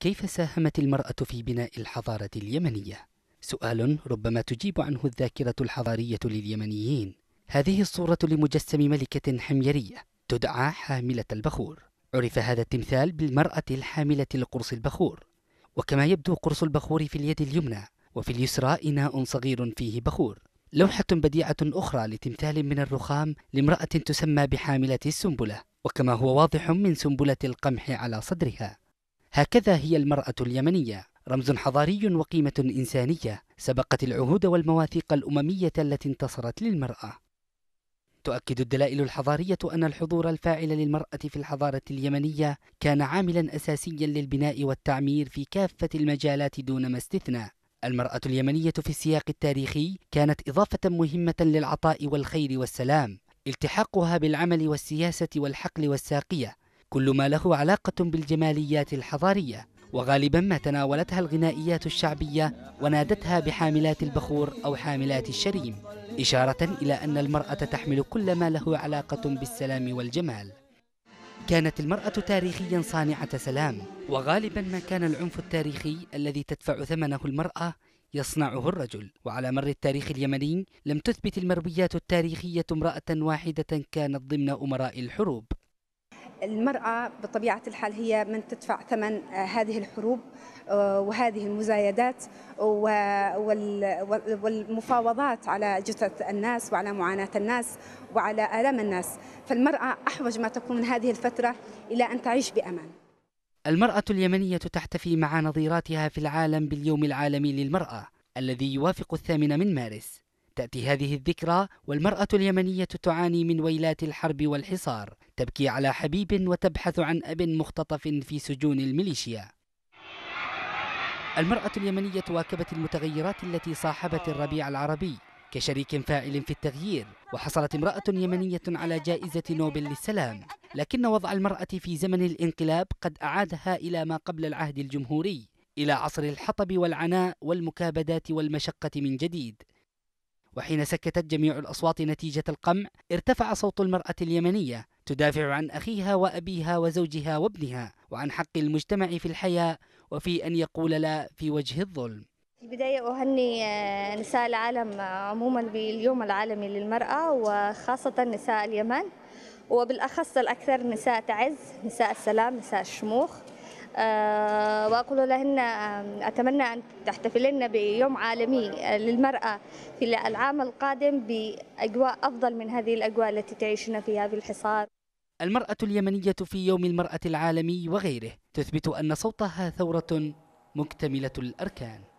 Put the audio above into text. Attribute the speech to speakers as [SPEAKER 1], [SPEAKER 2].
[SPEAKER 1] كيف ساهمت المرأة في بناء الحضارة اليمنية؟ سؤال ربما تجيب عنه الذاكرة الحضارية لليمنيين. هذه الصورة لمجسم ملكة حميرية تدعى حاملة البخور. عرف هذا التمثال بالمرأة الحاملة لقرص البخور. وكما يبدو قرص البخور في اليد اليمنى وفي اليسرى إناء صغير فيه بخور. لوحة بديعة أخرى لتمثال من الرخام لامرأة تسمى بحاملة السنبلة، وكما هو واضح من سنبلة القمح على صدرها. هكذا هي المرأة اليمنية رمز حضاري وقيمة إنسانية سبقت العهود والمواثيق الأممية التي انتصرت للمرأة تؤكد الدلائل الحضارية أن الحضور الفاعل للمرأة في الحضارة اليمنية كان عاملا أساسيا للبناء والتعمير في كافة المجالات دون ما استثنى المرأة اليمنية في السياق التاريخي كانت إضافة مهمة للعطاء والخير والسلام التحاقها بالعمل والسياسة والحقل والساقية كل ما له علاقة بالجماليات الحضارية وغالبا ما تناولتها الغنائيات الشعبية ونادتها بحاملات البخور أو حاملات الشريم إشارة إلى أن المرأة تحمل كل ما له علاقة بالسلام والجمال كانت المرأة تاريخيا صانعة سلام وغالبا ما كان العنف التاريخي الذي تدفع ثمنه المرأة يصنعه الرجل وعلى مر التاريخ اليمني لم تثبت المرويات التاريخية امرأة واحدة كانت ضمن أمراء الحروب
[SPEAKER 2] المرأة بطبيعة الحال هي من تدفع ثمن آه، هذه الحروب آه، وهذه المزايدات والمفاوضات على جثث الناس وعلى معاناة الناس وعلى آلام الناس فالمرأة أحوج ما تكون هذه الفترة إلى أن تعيش بأمان
[SPEAKER 1] المرأة اليمنية تحتفي مع نظيراتها في العالم باليوم العالمي للمرأة الذي يوافق الثامن من مارس تأتي هذه الذكرى والمرأة اليمنية تعاني من ويلات الحرب والحصار تبكي على حبيب وتبحث عن أب مختطف في سجون الميليشيا المرأة اليمنية واكبت المتغيرات التي صاحبت الربيع العربي كشريك فاعل في التغيير وحصلت امرأة يمنية على جائزة نوبل للسلام لكن وضع المرأة في زمن الانقلاب قد أعادها إلى ما قبل العهد الجمهوري إلى عصر الحطب والعناء والمكابدات والمشقة من جديد وحين سكتت جميع الأصوات نتيجة القمع ارتفع صوت المرأة اليمنية تدافع عن أخيها وأبيها وزوجها وابنها وعن حق المجتمع في الحياة وفي أن يقول لا في وجه الظلم
[SPEAKER 3] في البداية أهني آه، نساء العالم آه، عموما باليوم العالمي للمرأة وخاصة نساء اليمن وبالأخص الأكثر نساء تعز نساء السلام نساء الشموخ آه، وأقول لهن آه، أتمنى أن تحتفلن بيوم عالمي للمرأة في العام القادم بأجواء أفضل من هذه الأجواء التي تعيشنا فيها في الحصار
[SPEAKER 1] المرأة اليمنية في يوم المرأة العالمي وغيره تثبت أن صوتها ثورة مكتملة الأركان